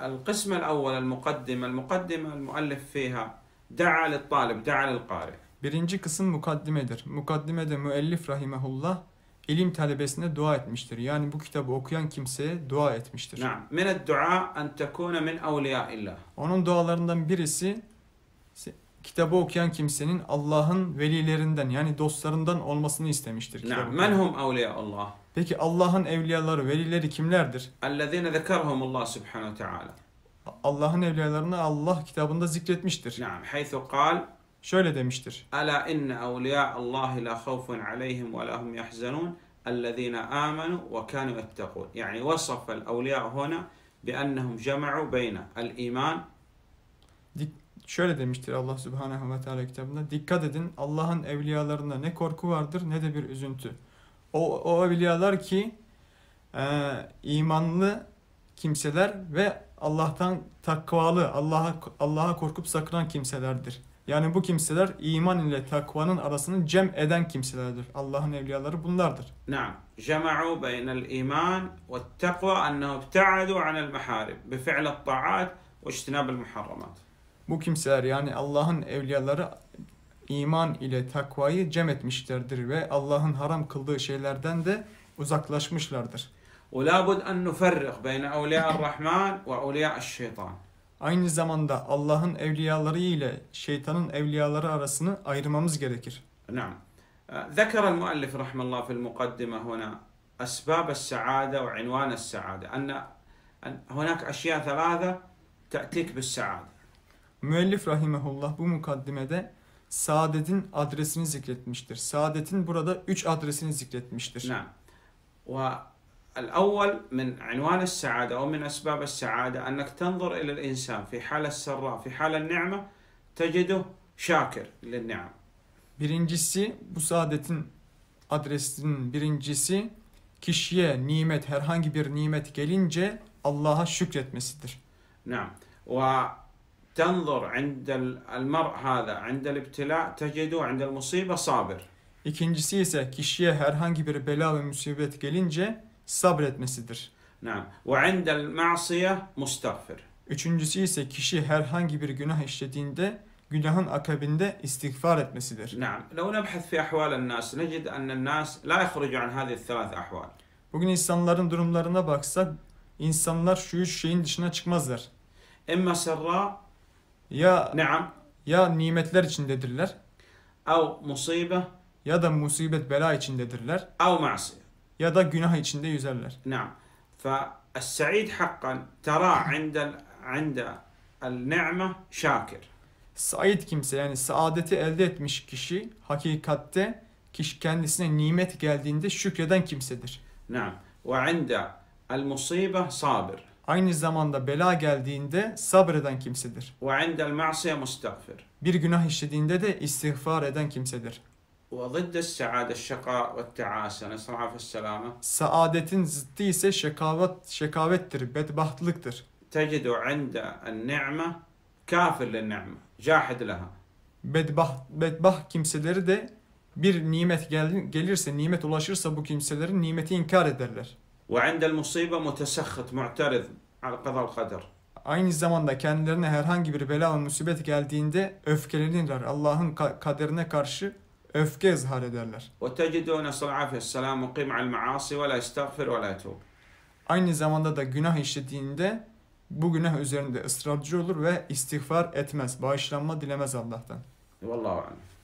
القسم الأول المقدمة المقدمة المؤلف فيها دعا للطالب دعا للقارئ Birinci kısım mukaddimedir. Mukaddimede müellif rahimehullah ilim talebesine dua etmiştir. Yani bu kitabı okuyan kimseye dua etmiştir. Naam. Min dua en tekune min awliya illah. Onun dualarından birisi kitabı okuyan kimsenin Allah'ın velilerinden yani dostlarından olmasını istemiştir. Kitabı. Men hum evliya Allah. Peki Allah'ın evliyaları, velileri kimlerdir? Ellezine zekerhum Allah subhanahu teala. Allah'ın evliyalarını Allah kitabında zikretmiştir. Naam. Haythu kal şöyle demiştir. Ala inne evliya Allah la havfun aleyhim ve lahum yahzanun ellezine amenu ve kanu yettekun. Yani vasaf el evliya huna بأنهم جمعوا بين الإيمان şöyle demiştir Allah Subhanahu ve Teala kitabında. Dikkat edin Allah'ın evliyalarında ne korku vardır ne de bir üzüntü. O, o evliyalar ki e, imanlı kimseler ve Allah'tan takvalı, Allah'a Allah'a korkup sakınan kimselerdir. Yani bu kimseler iman ile takvanın arasını cem eden kimselerdir. Allah'ın evliyaları bunlardır. Naam. Cema'u beynel iman ve takva ennehu ibta'adu anel maharib bi fi'l taat ve ijtinab el muharramat. Bu kimseler yani Allah'ın evliyaları iman ile takvayı cem etmişlerdir ve Allah'ın haram kıldığı şeylerden de uzaklaşmışlardır. وَلَا بُدْ أَنْ نُفَرِّقْ بَيْنَ اَوْلِيَا الرَّحْمَانِ وَاَوْلِيَا الشَّيْطَانِ Aynı zamanda Allah'ın evliyaları ile şeytanın evliyaları arasını ayırmamız gerekir. نعم. ذكر المؤلف رحمه الله في المقدمة هنا أسباب السعادة وعنوان السعادة أن هناك أشياء ثلاثة تأتيك بالسعادة Müellif rahimehullah bu mukaddimede saadetin adresini zikretmiştir. Saadetin burada üç adresini zikretmiştir. Naam. Ve الأول من عنوان السعادة أو من أسباب السعادة أنك تنظر إلى الإنسان في حال السراء في حال النعمة تجده شاكر للنعم Birincisi bu saadetin adresinin birincisi kişiye nimet herhangi bir nimet gelince Allah'a şükretmesidir. نعم تنظر عند المرء هذا عند الابتلاء تجده عند المصيبة صابر. İkincisi ise kişiye herhangi bir bela ve musibet gelince sabretmesidir. نعم وعند المعصية مستغفر. Üçüncüsü ise kişi herhangi bir günah işlediğinde günahın akabinde istiğfar etmesidir. نعم لو نبحث في أحوال الناس نجد أن الناس لا يخرج عن هذه الثلاث أحوال. Bugün insanların durumlarına baksak insanlar şu üç şeyin dışına çıkmazlar. إما سراء ya Naam. ya nimetler içindedirler Av musibe ya da musibet bela içindedirler av ma'siye. ya da günah içinde yüzerler. نعم فالسعيد حقا تراه عند ال- عند النعمة شاكر Said kimse yani saadeti elde etmiş kişi hakikatte kişi kendisine nimet geldiğinde şükreden kimsedir. نعم وعند المصيبة صابر aynı zamanda bela geldiğinde sabreden kimsedir. وعند المعصية مستغفر. Bir günah işlediğinde de istiğfar eden kimsedir. وضد السعادة الشقاء والتعاسة نسرع في السلامة. Saadetin zıttı ise şekavet, şekavettir, bedbahtlıktır. تجد عند النعمة كافر للنعمة جاحد لها. Bedbaht, bedbaht kimseleri de bir nimet gel, gelirse, nimet ulaşırsa bu kimselerin nimeti inkar ederler. وعند المصيبة متسخط معترض على قضاء القدر. Aynı zamanda kendilerine herhangi bir bela ve musibet geldiğinde öfkelenirler. Allah'ın kaderine karşı öfke izhar ederler. وتجدون نسأل العافية السلام مقيم على المعاصي ولا يستغفر ولا يتوب. Aynı zamanda da günah işlediğinde bu günah üzerinde ısrarcı olur ve istiğfar etmez, bağışlanma dilemez Allah'tan. Vallahi alem.